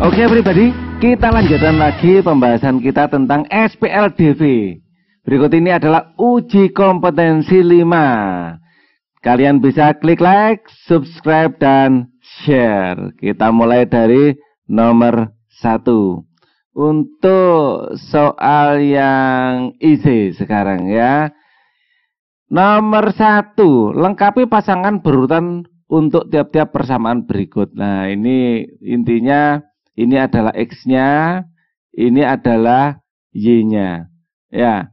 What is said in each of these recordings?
Oke pribadi, kita lanjutkan lagi pembahasan kita tentang SPLDV. Berikut ini adalah uji kompetensi 5. Kalian bisa klik like, subscribe, dan share. Kita mulai dari nomor 1. Untuk soal yang isi sekarang ya. Nomor 1, lengkapi pasangan berurutan untuk tiap-tiap persamaan berikut. Nah, ini intinya ini adalah X-nya, ini adalah Y-nya. Ya,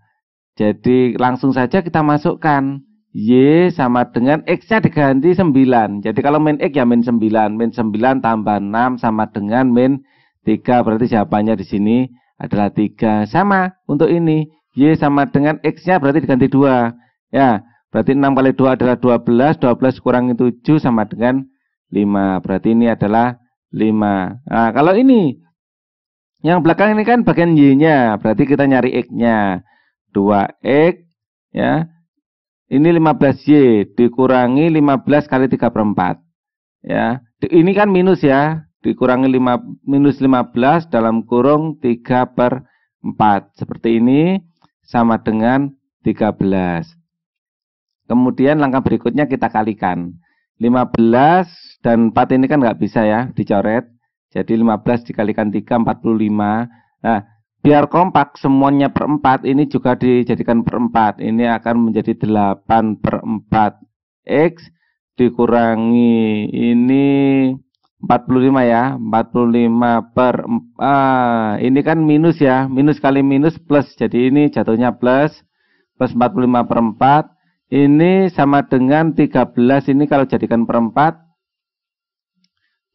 jadi langsung saja kita masukkan. Y sama dengan X-nya diganti 9. Jadi kalau min X ya min 9. Min 9 tambah 6 sama dengan min 3. Berarti jawabannya di sini adalah 3. Sama untuk ini. Y sama dengan X-nya berarti diganti 2. Ya, berarti 6 kali 2 adalah 12. 12 kurangi 7 sama dengan 5. Berarti ini adalah 5. Nah, kalau ini yang belakang ini kan bagian Y-nya, berarti kita nyari X-nya. 2X ya. Ini 15Y dikurangi 15 kali 3 per 4. Ya. Ini kan minus ya, dikurangi 5, minus 15 dalam kurung 3 per 4. Seperti ini sama dengan 13. Kemudian langkah berikutnya kita kalikan. 15 dan 4 ini kan nggak bisa ya dicoret. Jadi 15 dikalikan 3 45. Nah, biar kompak semuanya per 4 ini juga dijadikan per 4. Ini akan menjadi 8 per 4. X dikurangi ini 45 ya, 45 per ah, ini kan minus ya, minus kali minus plus. Jadi ini jatuhnya plus plus 45 per 4. Ini sama dengan 13 ini kalau jadikan per 4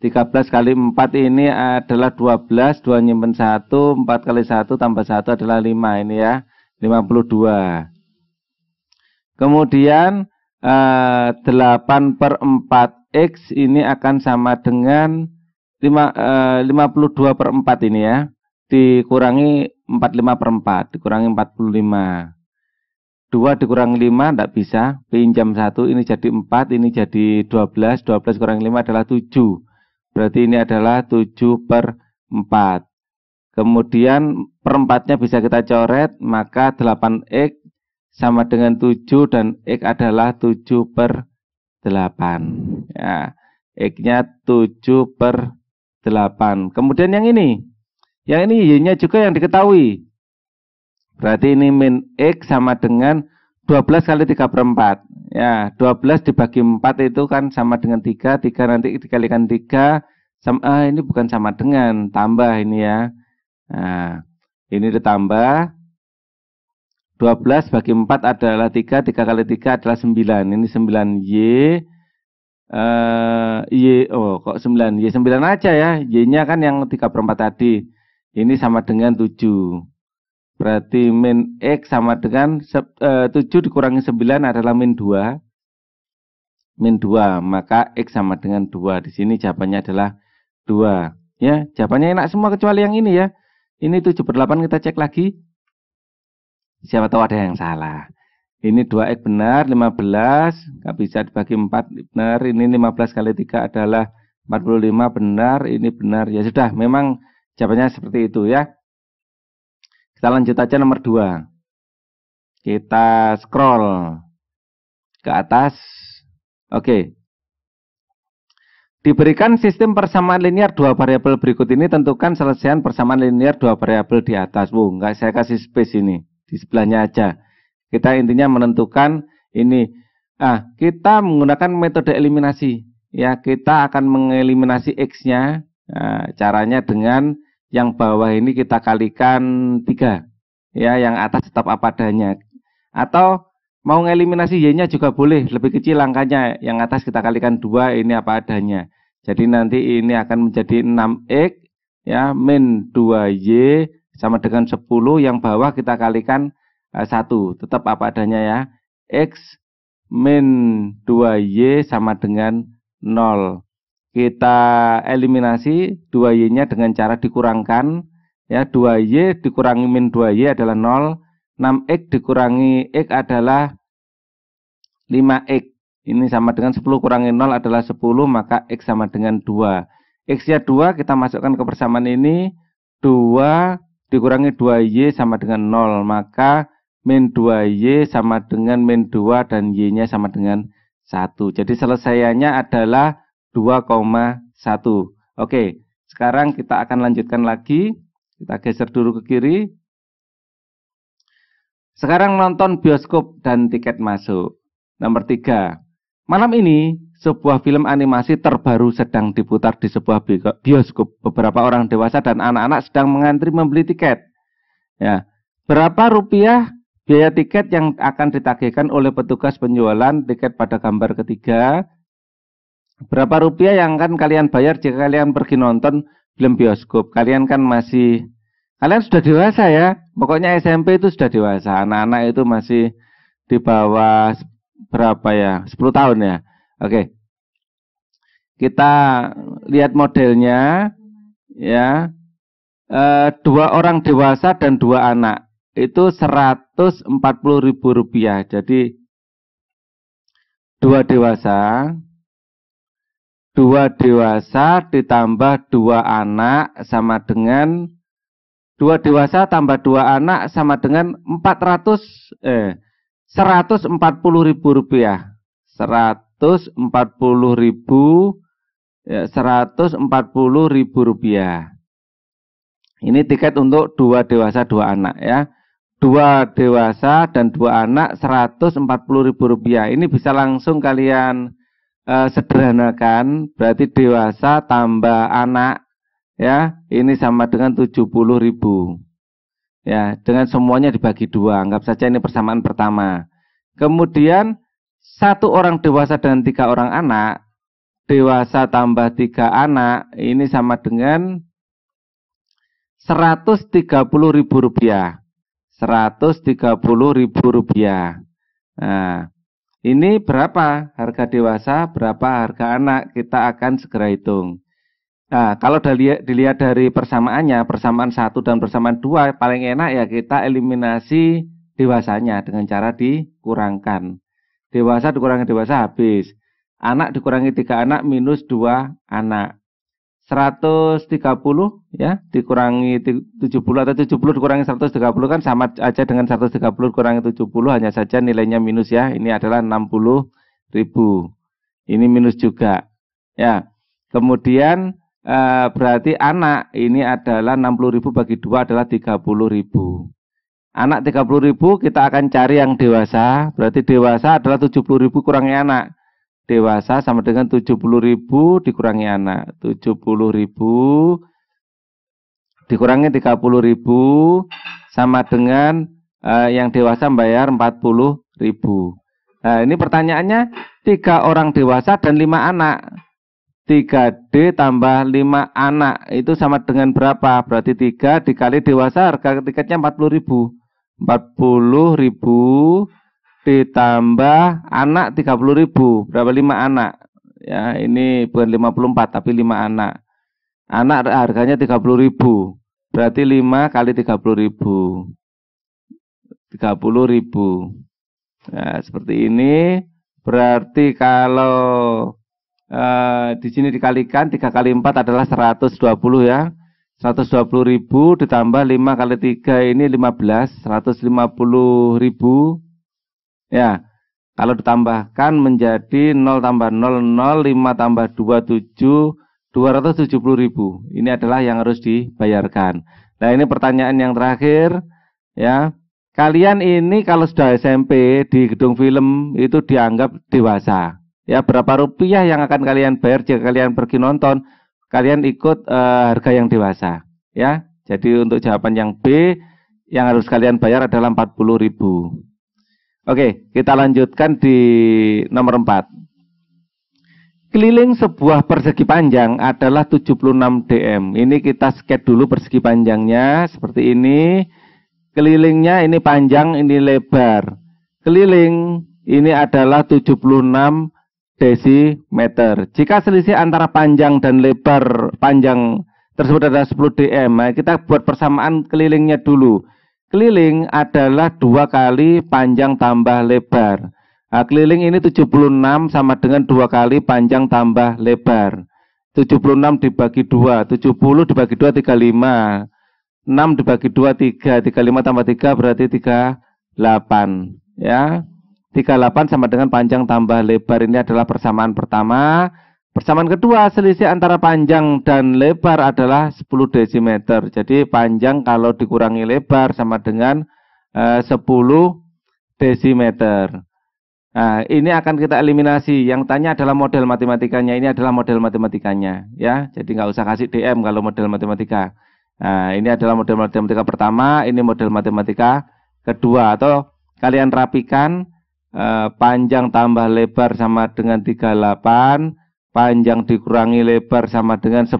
13 kali 4 ini adalah 12, 2 nyimpen 1, 4 kali 1 tambah 1 adalah 5 ini ya, 52. Kemudian eh, 8 per 4X ini akan sama dengan 5, eh, 52 per 4 ini ya, dikurangi 45 per 4, dikurangi 45. 2 dikurangi 5 tidak bisa, pinjam 1 ini jadi 4, ini jadi 12, 12 kurang 5 adalah 7. Berarti ini adalah 7 per 4. Kemudian perempatnya bisa kita coret, maka 8X sama dengan 7 dan X adalah 7 per 8. Ya, X-nya 7 per 8. Kemudian yang ini, yang ini Y-nya juga yang diketahui. Berarti ini min X sama dengan 12 kali 3 per 4. Ya, 12 dibagi 4 itu kan sama dengan 3, 3 nanti dikalikan 3, sama, ah, eh, ini bukan sama dengan, tambah ini ya. Nah, ini ditambah, 12 bagi 4 adalah 3, 3 kali 3 adalah 9, ini 9Y, eh, Y, oh kok 9, Y 9 aja ya, Y-nya kan yang 3 per 4 tadi, ini sama dengan 7. Berarti min X sama dengan 7 eh, dikurangi 9 adalah min 2. Min 2, maka X sama dengan 2. Di sini jawabannya adalah 2. Ya, jawabannya enak semua kecuali yang ini ya. Ini 7 per 8 kita cek lagi. Siapa tahu ada yang salah. Ini 2X benar, 15. Nggak bisa dibagi 4 benar. Ini 15 kali 3 adalah 45 benar. Ini benar. Ya sudah, memang jawabannya seperti itu ya. Kita lanjut aja nomor 2. Kita scroll ke atas. Oke. Diberikan sistem persamaan linear dua variabel berikut ini tentukan selesaian persamaan linear dua variabel di atas. Wow, enggak saya kasih space ini di sebelahnya aja. Kita intinya menentukan ini. Ah, kita menggunakan metode eliminasi. Ya, kita akan mengeliminasi x-nya. Nah, caranya dengan yang bawah ini kita kalikan tiga ya yang atas tetap apa adanya atau mau ngeliminasi y-nya juga boleh lebih kecil angkanya yang atas kita kalikan dua ini apa adanya jadi nanti ini akan menjadi 6x ya min 2y sama dengan 10 yang bawah kita kalikan eh, satu tetap apa adanya ya x min 2y sama dengan 0 kita eliminasi 2y-nya dengan cara dikurangkan ya 2y dikurangi min 2y adalah 0 6x dikurangi x adalah 5x ini sama dengan 10 kurangi 0 adalah 10 maka x sama dengan 2 x nya 2 kita masukkan ke persamaan ini 2 dikurangi 2y sama dengan 0 maka min 2y sama dengan min 2 dan y-nya sama dengan 1 jadi selesaiannya adalah 2,1. Oke, sekarang kita akan lanjutkan lagi. Kita geser dulu ke kiri. Sekarang nonton bioskop dan tiket masuk. Nomor 3. Malam ini, sebuah film animasi terbaru sedang diputar di sebuah bioskop. Beberapa orang dewasa dan anak-anak sedang mengantri membeli tiket. Ya, berapa rupiah biaya tiket yang akan ditagihkan oleh petugas penjualan tiket pada gambar ketiga Berapa rupiah yang akan kalian bayar jika kalian pergi nonton film bioskop? Kalian kan masih kalian sudah dewasa ya. Pokoknya SMP itu sudah dewasa. Anak-anak itu masih di bawah berapa ya? 10 tahun ya. Oke. Kita lihat modelnya ya. E, dua orang dewasa dan dua anak itu 140.000 rupiah. Jadi dua dewasa dua dewasa ditambah dua anak sama dengan dua dewasa tambah dua anak sama dengan empat ratus eh seratus empat puluh ribu rupiah seratus empat puluh ribu ya, seratus empat puluh ribu rupiah ini tiket untuk dua dewasa dua anak ya dua dewasa dan dua anak seratus empat puluh ribu rupiah ini bisa langsung kalian uh, sederhanakan berarti dewasa tambah anak ya ini sama dengan 70 ribu ya dengan semuanya dibagi dua anggap saja ini persamaan pertama kemudian satu orang dewasa dengan tiga orang anak dewasa tambah tiga anak ini sama dengan 130.000 rupiah 130.000 rupiah nah, ini berapa harga dewasa, berapa harga anak, kita akan segera hitung. Nah, kalau dilihat dari persamaannya, persamaan satu dan persamaan dua paling enak ya kita eliminasi dewasanya dengan cara dikurangkan. Dewasa dikurangi dewasa habis. Anak dikurangi tiga anak minus dua anak. 130 ya dikurangi 70 atau 70 dikurangi 130 kan sama aja dengan 130 dikurangi 70 hanya saja nilainya minus ya. Ini adalah 60 ribu. Ini minus juga. Ya. Kemudian e, berarti anak ini adalah 60 ribu bagi dua adalah 30 ribu. Anak 30 ribu kita akan cari yang dewasa. Berarti dewasa adalah 70 ribu kurangi anak dewasa sama dengan 70 ribu dikurangi anak. 70 ribu dikurangi 30 ribu sama dengan uh, yang dewasa membayar 40 ribu. Nah ini pertanyaannya, tiga orang dewasa dan lima anak. 3D tambah 5 anak itu sama dengan berapa? Berarti 3 dikali dewasa harga tiketnya 40 ribu. 40 ribu ditambah anak 30 ribu berapa lima anak ya ini bukan 54 tapi lima anak anak harganya 30 ribu berarti 5 kali 30 ribu 30 ribu nah seperti ini berarti kalau eh, di sini dikalikan 3 kali 4 adalah 120 ya 120 ribu ditambah 5 kali 3 ini 15 150 ribu Ya, kalau ditambahkan menjadi 0 tambah 0, 0, 5 tambah 2, 7, 270 ribu. Ini adalah yang harus dibayarkan. Nah ini pertanyaan yang terakhir. ya Kalian ini kalau sudah SMP di gedung film itu dianggap dewasa. Ya Berapa rupiah yang akan kalian bayar jika kalian pergi nonton, kalian ikut uh, harga yang dewasa. ya Jadi untuk jawaban yang B, yang harus kalian bayar adalah 40 ribu. Oke, kita lanjutkan di nomor 4. Keliling sebuah persegi panjang adalah 76 dm. Ini kita sket dulu persegi panjangnya seperti ini. Kelilingnya ini panjang, ini lebar. Keliling ini adalah 76 desimeter. Jika selisih antara panjang dan lebar panjang tersebut adalah 10 dm, nah, kita buat persamaan kelilingnya dulu. Keliling adalah dua kali panjang tambah lebar. Nah, keliling ini 76 sama dengan dua kali panjang tambah lebar. 76 dibagi 2, 70 dibagi 2 35. 6 dibagi 2 3, 35 tambah 3 berarti 38 ya. 38 sama dengan panjang tambah lebar ini adalah persamaan pertama. Persamaan kedua, selisih antara panjang dan lebar adalah 10 desimeter. Jadi panjang kalau dikurangi lebar sama dengan e, eh, 10 desimeter. Nah, ini akan kita eliminasi. Yang tanya adalah model matematikanya. Ini adalah model matematikanya, ya. Jadi nggak usah kasih DM kalau model matematika. Nah, ini adalah model matematika pertama. Ini model matematika kedua. Atau kalian rapikan e, panjang tambah lebar sama dengan 38 panjang dikurangi lebar sama dengan 10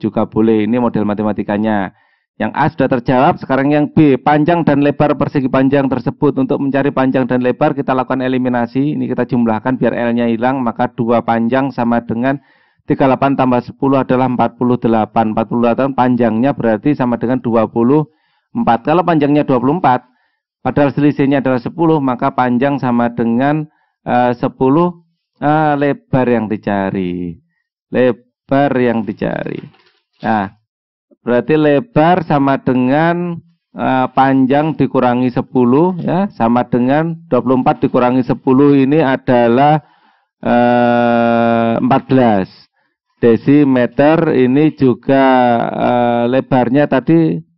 juga boleh. Ini model matematikanya. Yang A sudah terjawab, sekarang yang B. Panjang dan lebar persegi panjang tersebut. Untuk mencari panjang dan lebar, kita lakukan eliminasi. Ini kita jumlahkan biar L-nya hilang. Maka 2 panjang sama dengan 38 tambah 10 adalah 48. 48 panjangnya berarti sama dengan 24. Kalau panjangnya 24, padahal selisihnya adalah 10, maka panjang sama dengan eh, uh, 10 Ah, lebar yang dicari. Lebar yang dicari. Nah, berarti lebar sama dengan uh, panjang dikurangi 10 ya, sama dengan 24 dikurangi 10 ini adalah uh, ah, 14 desimeter ini juga uh, lebarnya tadi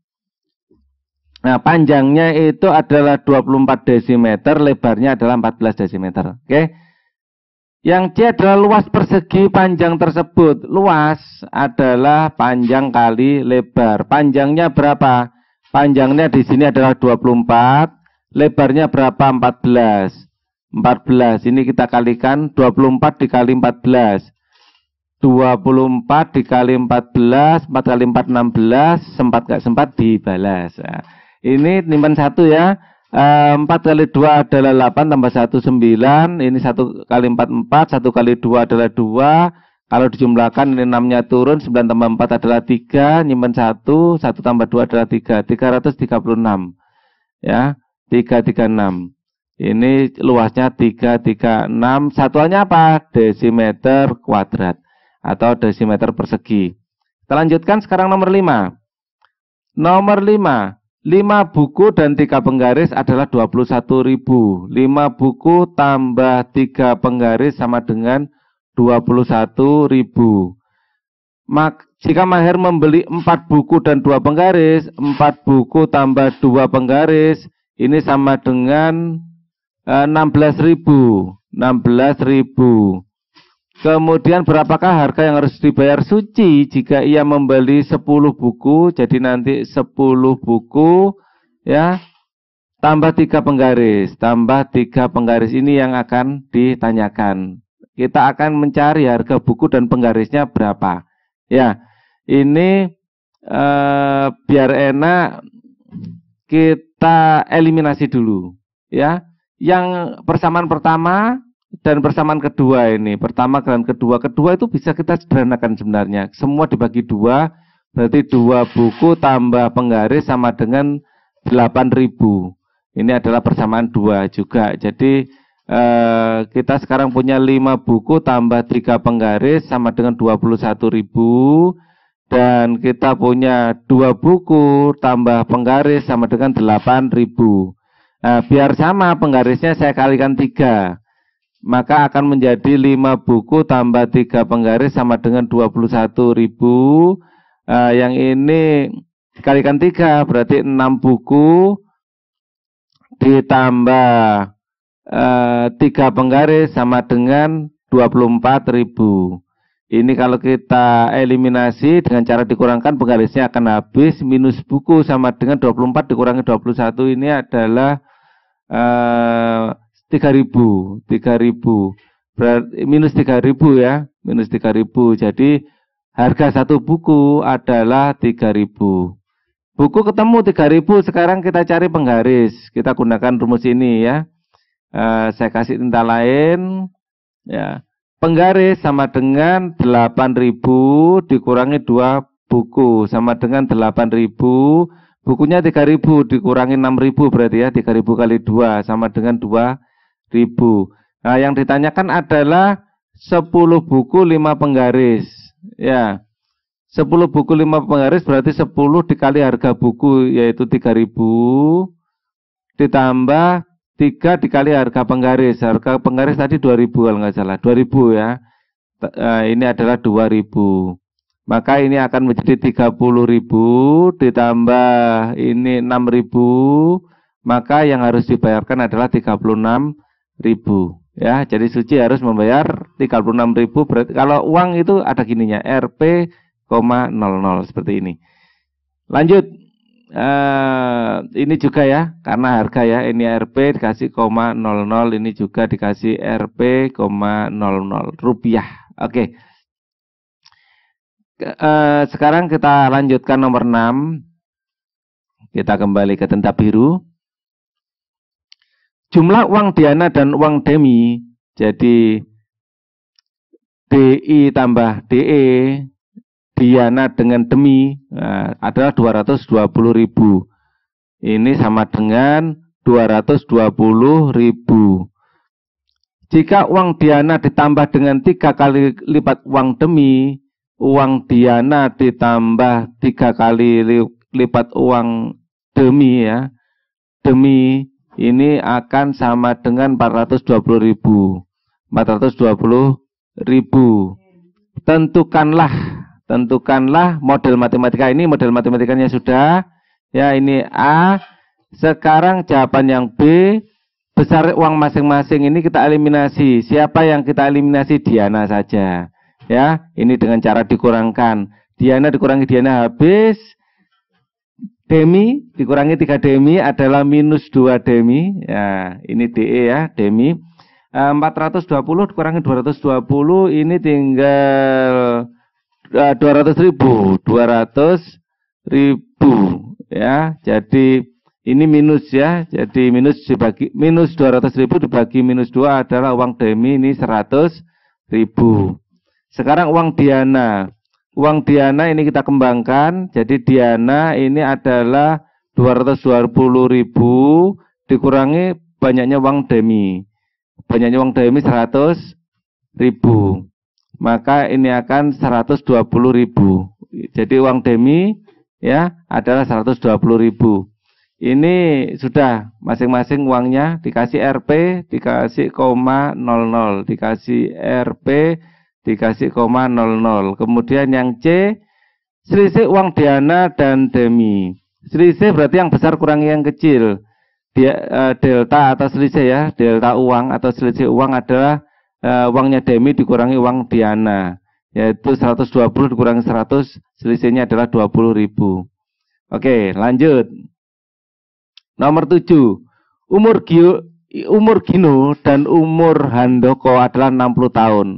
Nah, panjangnya itu adalah 24 desimeter, lebarnya adalah 14 desimeter. Oke. Okay? Yang C adalah luas persegi panjang tersebut. Luas adalah panjang kali lebar. Panjangnya berapa? Panjangnya di sini adalah 24, lebarnya berapa? 14. 14. Ini kita kalikan 24 dikali 14. 24 dikali 14, 4 kali 4 16, sempat gak sempat dibalas. Nah, ini nimpan satu ya. 4 kali 2 adalah 8 tambah 1 9. Ini 1 kali 4 4, 1 kali 2 adalah 2. Kalau dijumlahkan ini 6-nya turun, 9 tambah 4 adalah 3, nyimpen 1, 1 tambah 2 adalah 3, 336. Ya, 336. Ini luasnya 336. Satuannya apa? Desimeter kuadrat atau desimeter persegi. Kita lanjutkan sekarang nomor 5. Nomor 5. 5 buku dan 3 penggaris adalah 21000 5 buku tambah 3 penggaris sama dengan 21000 Mak, jika Maher membeli 4 buku dan 2 penggaris, 4 buku tambah 2 penggaris, ini sama dengan 16000 eh, 16000 Kemudian berapakah harga yang harus dibayar suci jika ia membeli 10 buku? Jadi nanti 10 buku ya tambah tiga penggaris, tambah tiga penggaris ini yang akan ditanyakan. Kita akan mencari harga buku dan penggarisnya berapa. Ya. Ini eh, biar enak kita eliminasi dulu ya. Yang persamaan pertama dan persamaan kedua ini, pertama dan kedua. Kedua itu bisa kita sederhanakan sebenarnya. Semua dibagi dua, berarti dua buku tambah penggaris sama dengan 8000. Ini adalah persamaan dua juga. Jadi eh, kita sekarang punya lima buku tambah tiga penggaris sama dengan 21.000 dan kita punya dua buku tambah penggaris sama dengan 8.000. Nah, biar sama penggarisnya saya kalikan tiga maka akan menjadi 5 buku tambah 3 penggaris sama dengan 21 ribu. Uh, yang ini dikalikan 3 berarti 6 buku ditambah uh, eh, 3 penggaris sama dengan 24 ribu. Ini kalau kita eliminasi dengan cara dikurangkan penggarisnya akan habis minus buku sama dengan 24 dikurangi 21 ini adalah uh, 3000, 3000. Berarti minus 3000 ya, minus 3000. Jadi harga satu buku adalah 3000. Buku ketemu 3000, sekarang kita cari penggaris. Kita gunakan rumus ini ya. E, saya kasih tinta lain ya. Penggaris sama dengan 8000 dikurangi 2 buku sama dengan 8000 bukunya 3000 dikurangi 6000 berarti ya 3000 kali 2 sama dengan 2000 ribu. Nah, yang ditanyakan adalah 10 buku 5 penggaris. Ya. 10 buku 5 penggaris berarti 10 dikali harga buku yaitu 3000 ditambah 3 dikali harga penggaris. Harga penggaris tadi 2000 kalau nggak salah. 2000 ya. Eh, ini adalah 2000. Maka ini akan menjadi 30.000 ditambah ini 6.000, maka yang harus dibayarkan adalah 36 ribu ya jadi suci harus membayar 36 ribu berarti kalau uang itu ada gininya Rp 0,00 seperti ini lanjut eh, ini juga ya karena harga ya ini Rp dikasih .00 ini juga dikasih Rp rupiah oke eh, sekarang kita lanjutkan nomor 6 kita kembali ke tenta biru jumlah uang Diana dan uang Demi. Jadi DI tambah DE Diana dengan Demi nah, adalah 220.000. Ini sama dengan 220.000. Jika uang Diana ditambah dengan tiga kali lipat uang Demi, uang Diana ditambah tiga kali lipat uang Demi ya. Demi ini akan sama dengan 420.000. 420.000. Tentukanlah, tentukanlah model matematika ini, model matematikanya sudah. Ya, ini A. Sekarang jawaban yang B, besar uang masing-masing ini kita eliminasi. Siapa yang kita eliminasi? Diana saja. Ya, ini dengan cara dikurangkan. Diana dikurangi Diana habis, Demi dikurangi 3 demi adalah minus 2 demi. Ya, ini DE ya, demi. 420 eh, dikurangi 220 ini tinggal 200 eh, ribu. 200 ribu ya. Jadi ini minus ya. Jadi minus dibagi minus 200 ribu dibagi minus 2 adalah uang demi ini 100 ribu. Sekarang uang Diana uang Diana ini kita kembangkan. Jadi Diana ini adalah 220 ribu dikurangi banyaknya uang demi. Banyaknya uang demi 100 ribu. Maka ini akan 120 ribu. Jadi uang demi ya adalah 120 ribu. Ini sudah masing-masing uangnya dikasih RP, dikasih koma 00, dikasih RP dikasih koma 00. Kemudian yang C selisih uang Diana dan Demi. Selisih berarti yang besar kurangi yang kecil. Dia, uh, delta atau selisih ya, delta uang atau selisih uang adalah uh, uangnya Demi dikurangi uang Diana, yaitu 120 dikurangi 100, selisihnya adalah ribu Oke, lanjut. Nomor 7. Umur Gio, umur Gino dan umur Handoko adalah 60 tahun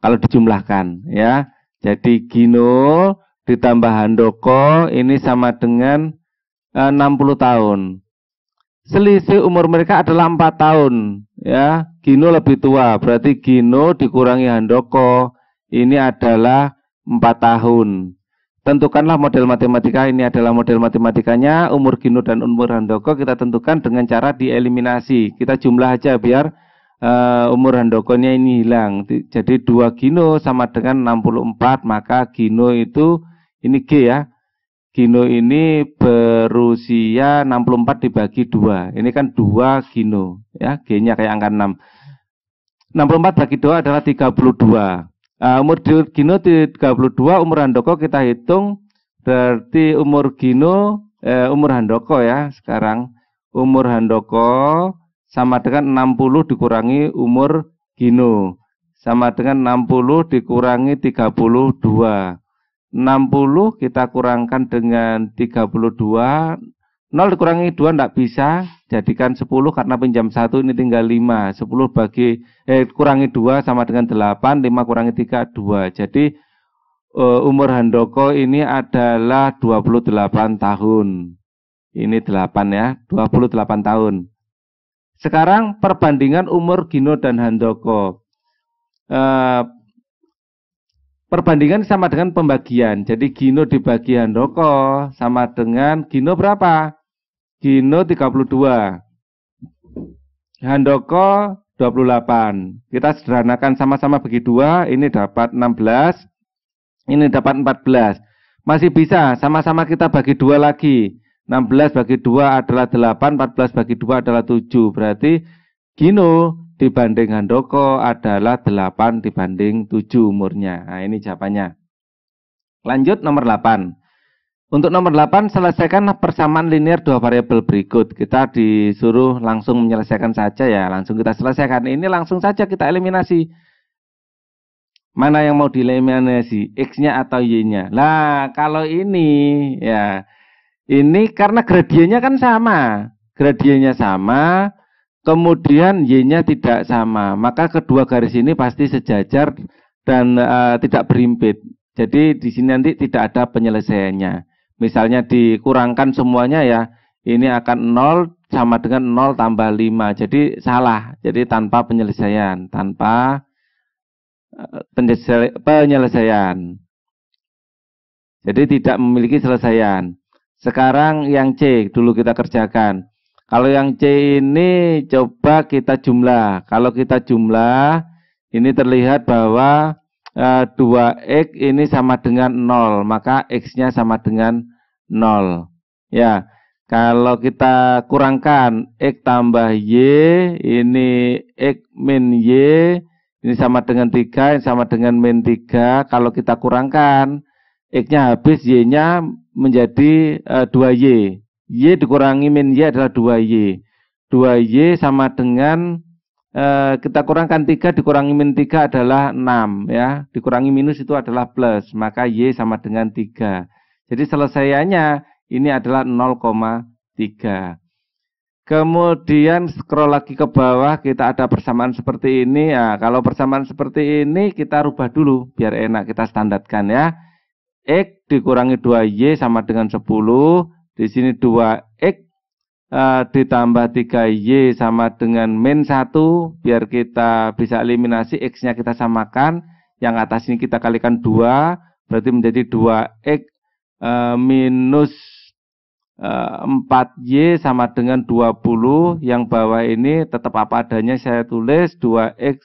kalau dijumlahkan ya. Jadi Gino ditambah Handoko ini sama dengan 60 eh, tahun. Selisih umur mereka adalah 4 tahun ya. Gino lebih tua, berarti Gino dikurangi Handoko ini adalah 4 tahun. Tentukanlah model matematika ini adalah model matematikanya umur Gino dan umur Handoko kita tentukan dengan cara dieliminasi. Kita jumlah aja biar uh, umur handokonya ini hilang. Jadi dua gino sama dengan 64, maka gino itu, ini G ya, gino ini berusia 64 dibagi dua, Ini kan dua gino, ya G-nya kayak angka 6. 64 bagi dua adalah 32. Uh, eh, umur gino 32, umur handoko kita hitung, berarti umur gino, eh, umur handoko ya sekarang. Umur handoko sama dengan 60 dikurangi umur Gino. Sama dengan 60 dikurangi 32. 60 kita kurangkan dengan 32. 0 dikurangi 2 tidak bisa, jadikan 10 karena pinjam 1 ini tinggal 5. 10 bagi, eh, kurangi 2 sama dengan 8, 5 kurangi 3, 2. Jadi uh, umur Handoko ini adalah 28 tahun. Ini 8 ya, 28 tahun. Sekarang perbandingan umur Gino dan Handoko. Uh, perbandingan sama dengan pembagian. Jadi Gino dibagi Handoko sama dengan Gino berapa? Gino 32. Handoko 28. Kita sederhanakan sama-sama bagi dua, ini dapat 16, ini dapat 14. Masih bisa, sama-sama kita bagi dua lagi. 16 bagi 2 adalah 8, 14 bagi 2 adalah 7. Berarti Gino dibanding Handoko adalah 8 dibanding 7 umurnya. Nah, ini jawabannya. Lanjut nomor 8. Untuk nomor 8 selesaikan persamaan linear dua variabel berikut. Kita disuruh langsung menyelesaikan saja ya, langsung kita selesaikan. Ini langsung saja kita eliminasi. Mana yang mau dieliminasi, X-nya atau Y-nya? Nah, kalau ini ya ini karena gradiennya kan sama. Gradiennya sama, kemudian Y-nya tidak sama. Maka kedua garis ini pasti sejajar dan uh, tidak berimpit. Jadi di sini nanti tidak ada penyelesaiannya. Misalnya dikurangkan semuanya ya, ini akan 0 sama dengan 0 tambah 5. Jadi salah. Jadi tanpa penyelesaian, tanpa eh, penyelesaian. Jadi tidak memiliki selesaian. Sekarang yang C dulu kita kerjakan. Kalau yang C ini coba kita jumlah. Kalau kita jumlah, ini terlihat bahwa e, eh, 2X ini sama dengan 0. Maka X-nya sama dengan 0. Ya, kalau kita kurangkan X tambah Y, ini X min Y, ini sama dengan 3, ini sama dengan min 3. Kalau kita kurangkan, X-nya habis, Y-nya menjadi eh, dua uh, y. Y dikurangi min y adalah 2 y. 2 y sama dengan uh, kita kurangkan 3 dikurangi min 3 adalah 6, ya. Dikurangi minus itu adalah plus. Maka y sama dengan 3. Jadi selesaiannya ini adalah 0,3. Kemudian scroll lagi ke bawah, kita ada persamaan seperti ini. Ya, kalau persamaan seperti ini kita rubah dulu biar enak kita standarkan ya. X dikurangi 2Y sama dengan 10. Di sini 2X uh, eh, ditambah 3Y sama dengan min 1. Biar kita bisa eliminasi X-nya kita samakan. Yang atas ini kita kalikan 2. Berarti menjadi 2X uh, eh, minus 4Y eh, sama dengan 20 yang bawah ini tetap apa adanya saya tulis 2X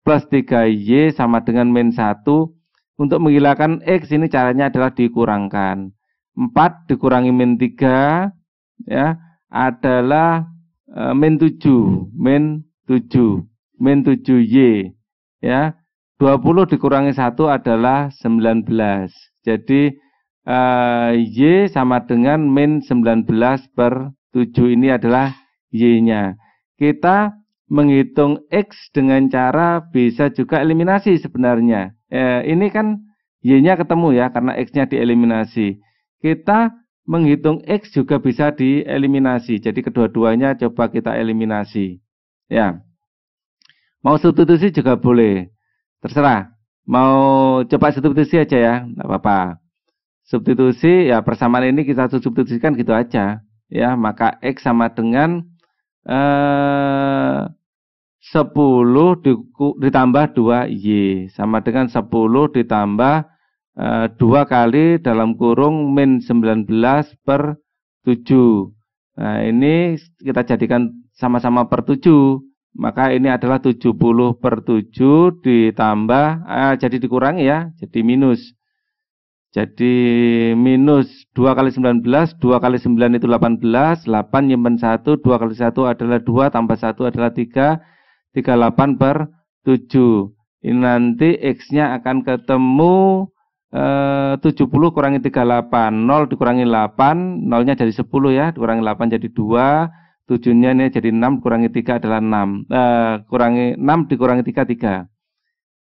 plus 3Y sama dengan min 1 untuk menghilangkan X ini caranya adalah dikurangkan. 4 dikurangi min 3 ya adalah e, min 7, min 7, min 7Y ya. 20 dikurangi 1 adalah 19. Jadi e, Y sama dengan min 19 per 7 ini adalah Y-nya. Kita menghitung X dengan cara bisa juga eliminasi sebenarnya eh, ini kan Y-nya ketemu ya karena X-nya dieliminasi. Kita menghitung X juga bisa dieliminasi. Jadi kedua-duanya coba kita eliminasi. Ya. Mau substitusi juga boleh. Terserah. Mau coba substitusi aja ya, tidak apa-apa. Substitusi ya persamaan ini kita substitusikan gitu aja. Ya, maka X sama dengan eh 10 ditambah 2Y sama dengan 10 ditambah e, eh, 2 kali dalam kurung min 19 per 7. Nah, ini kita jadikan sama-sama per 7. Maka ini adalah 70 per 7 ditambah, eh, jadi dikurangi ya, jadi minus. Jadi minus 2 kali 19, 2 kali 9 itu 18, 8 nyimpen 1, 2 kali 1 adalah 2, tambah 1 adalah 3, 38 per 7. Ini nanti X-nya akan ketemu eh, 70 kurangi 38. 0 dikurangi 8, 0-nya jadi 10 ya, dikurangi 8 jadi 2. 7-nya ini jadi 6 kurangi 3 adalah 6. Eh, kurangi 6 dikurangi 3, 3.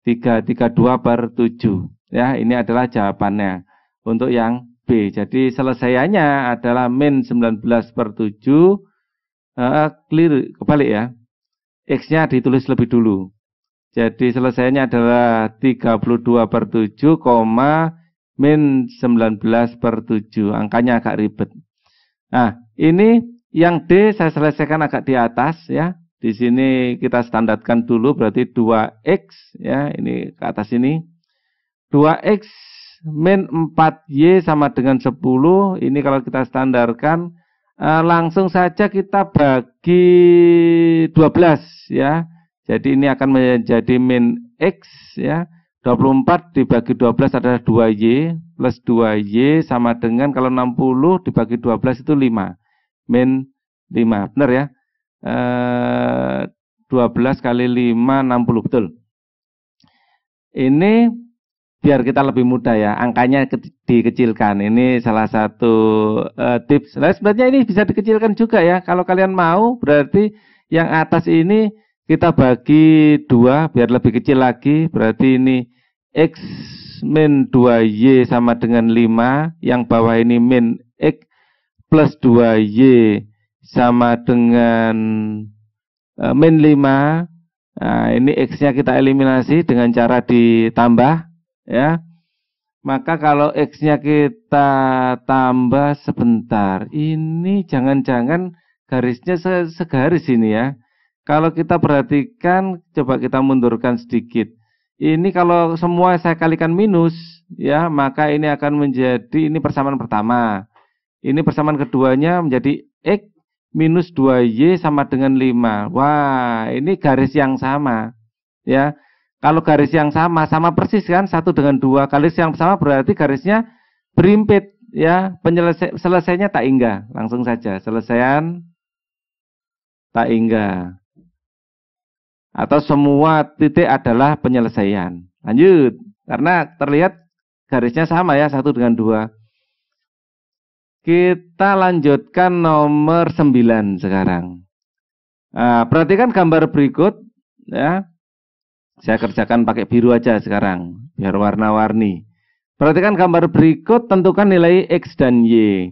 3, 3, 2 per 7. Ya, ini adalah jawabannya untuk yang B. Jadi selesaiannya adalah min 19 per 7. Eh, clear, kebalik ya. X-nya ditulis lebih dulu. Jadi selesainya adalah 32 per 7, min 19 per 7. Angkanya agak ribet. Nah, ini yang D saya selesaikan agak di atas ya. Di sini kita standarkan dulu berarti 2X ya, ini ke atas ini. 2X min 4Y sama dengan 10. Ini kalau kita standarkan Eh, langsung saja kita bagi 12 ya. Jadi ini akan menjadi min X ya. 24 dibagi 12 adalah 2Y plus 2Y sama dengan kalau 60 dibagi 12 itu 5. Min 5, benar ya? E, eh, 12 kali 5, 60, betul. Ini biar kita lebih mudah ya angkanya ke, dikecilkan ini salah satu uh, tips nah sebenarnya ini bisa dikecilkan juga ya kalau kalian mau berarti yang atas ini kita bagi dua biar lebih kecil lagi berarti ini x min 2y sama dengan 5 yang bawah ini min x plus 2y sama dengan uh, min 5 nah, ini x-nya kita eliminasi dengan cara ditambah ya maka kalau x-nya kita tambah sebentar ini jangan-jangan garisnya segaris ini ya kalau kita perhatikan coba kita mundurkan sedikit ini kalau semua saya kalikan minus ya maka ini akan menjadi ini persamaan pertama ini persamaan keduanya menjadi x minus 2y sama dengan 5 wah ini garis yang sama ya kalau garis yang sama, sama persis kan, satu dengan dua. Garis yang sama berarti garisnya berimpit, ya. Penyelesa selesainya tak hingga, langsung saja. Selesaian tak hingga. Atau semua titik adalah penyelesaian. Lanjut, karena terlihat garisnya sama ya, satu dengan dua. Kita lanjutkan nomor sembilan sekarang. Nah, perhatikan gambar berikut, ya. Saya kerjakan pakai biru aja sekarang, biar warna-warni. Perhatikan gambar berikut, tentukan nilai X dan Y.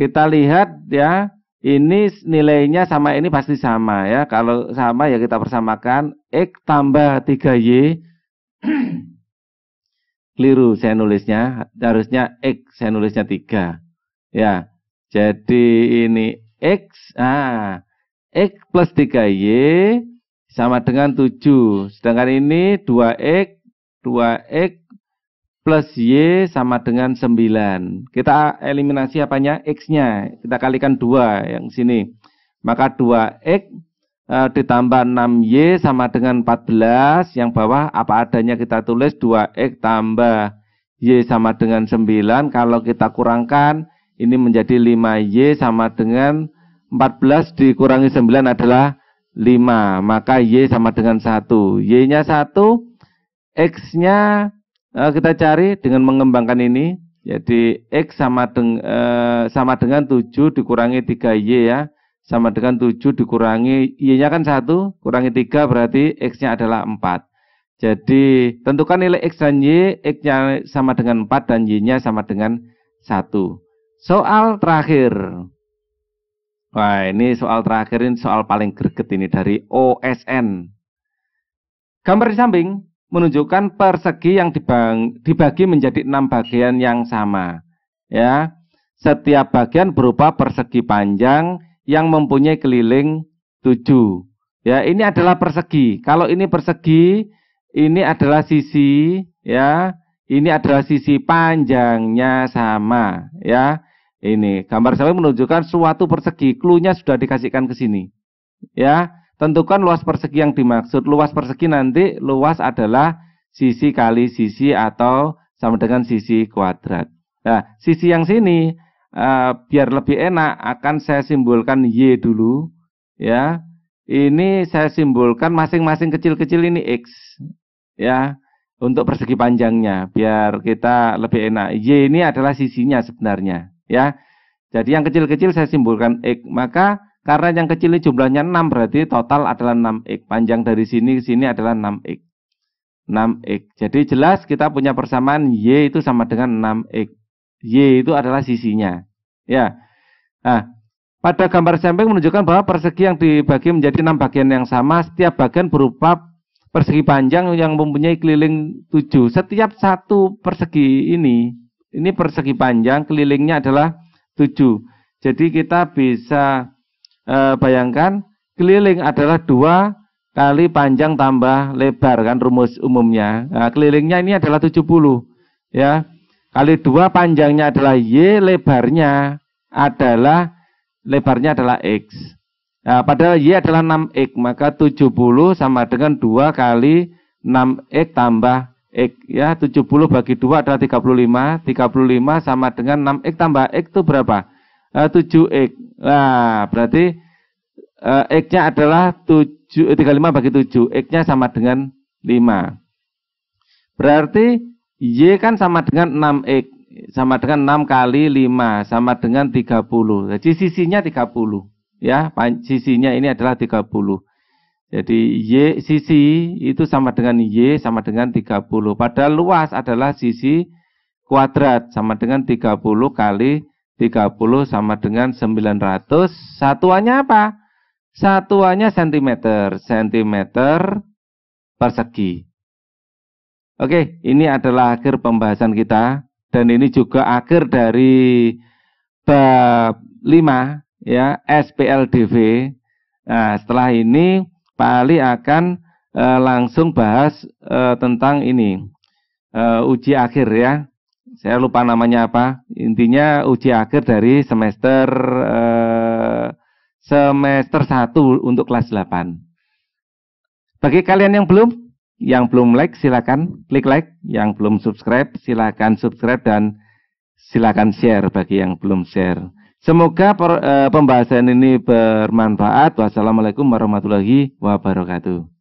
Kita lihat ya, ini nilainya sama ini pasti sama ya. Kalau sama ya kita persamakan X tambah 3Y. Keliru saya nulisnya, harusnya X, saya nulisnya 3. Ya, jadi ini X, ah, X plus 3Y sama dengan 7. Sedangkan ini 2X, 2X plus Y sama dengan 9. Kita eliminasi apanya? X-nya. Kita kalikan 2 yang sini. Maka 2X e, eh, ditambah 6Y sama dengan 14. Yang bawah apa adanya kita tulis 2X tambah Y sama dengan 9. Kalau kita kurangkan, ini menjadi 5Y sama dengan 14 dikurangi 9 adalah 5. Maka Y sama dengan 1. Y-nya 1, X-nya eh, kita cari dengan mengembangkan ini. Jadi X sama, deng, eh, sama dengan 7 dikurangi 3Y ya. Sama dengan 7 dikurangi, Y-nya kan 1, kurangi 3 berarti X-nya adalah 4. Jadi tentukan nilai X dan Y, X-nya sama dengan 4 dan Y-nya sama dengan 1. Soal terakhir. Wah, ini soal terakhir ini soal paling greget ini dari OSN. Gambar di samping menunjukkan persegi yang dibang, dibagi menjadi enam bagian yang sama. Ya, setiap bagian berupa persegi panjang yang mempunyai keliling tujuh. Ya, ini adalah persegi. Kalau ini persegi, ini adalah sisi, ya, ini adalah sisi panjangnya sama, ya. Ini gambar saya menunjukkan suatu persegi, klunya sudah dikasihkan ke sini. Ya, tentukan luas persegi yang dimaksud. Luas persegi nanti luas adalah sisi kali sisi atau sama dengan sisi kuadrat. Nah, sisi yang sini uh, biar lebih enak akan saya simbolkan y dulu, ya. Ini saya simbolkan masing-masing kecil-kecil ini x, ya untuk persegi panjangnya biar kita lebih enak. Y ini adalah sisinya sebenarnya ya. Jadi yang kecil-kecil saya simpulkan x. Maka karena yang kecil ini jumlahnya 6 berarti total adalah 6x. Panjang dari sini ke sini adalah 6x. 6x. Jadi jelas kita punya persamaan y itu sama dengan 6x. Y itu adalah sisinya. Ya. Nah, pada gambar samping menunjukkan bahwa persegi yang dibagi menjadi 6 bagian yang sama, setiap bagian berupa persegi panjang yang mempunyai keliling 7. Setiap satu persegi ini ini persegi panjang, kelilingnya adalah 7. Jadi kita bisa e, bayangkan keliling adalah dua kali panjang tambah lebar kan rumus umumnya. Nah, kelilingnya ini adalah 70 ya. Kali dua panjangnya adalah y, lebarnya adalah lebarnya adalah x. Nah, padahal y adalah 6x, maka 70 sama dengan 2 kali 6x tambah X ya 70 bagi 2 adalah 35, 35 sama dengan 6x tambah x itu berapa? Eh, uh, 7x. Nah, berarti uh, x-nya adalah 7 35 eh, bagi 7, x-nya sama dengan 5. Berarti y kan sama dengan 6x, sama dengan 6 kali 5 sama dengan 30. Jadi sisinya 30 ya, sisinya ini adalah 30. Jadi Y sisi itu sama dengan Y sama dengan 30. Padahal luas adalah sisi kuadrat sama dengan 30 kali 30 sama dengan 900. Satuannya apa? Satuannya sentimeter. Sentimeter persegi. Oke, ini adalah akhir pembahasan kita. Dan ini juga akhir dari bab 5 ya SPLDV. Nah, setelah ini Pak Ali akan e, langsung bahas e, tentang ini e, uji akhir ya. Saya lupa namanya apa. Intinya uji akhir dari semester e, semester 1 untuk kelas 8. Bagi kalian yang belum, yang belum like silakan klik like, yang belum subscribe silakan subscribe dan silakan share bagi yang belum share. Semoga per, e, pembahasan ini bermanfaat. Wassalamualaikum warahmatullahi wabarakatuh.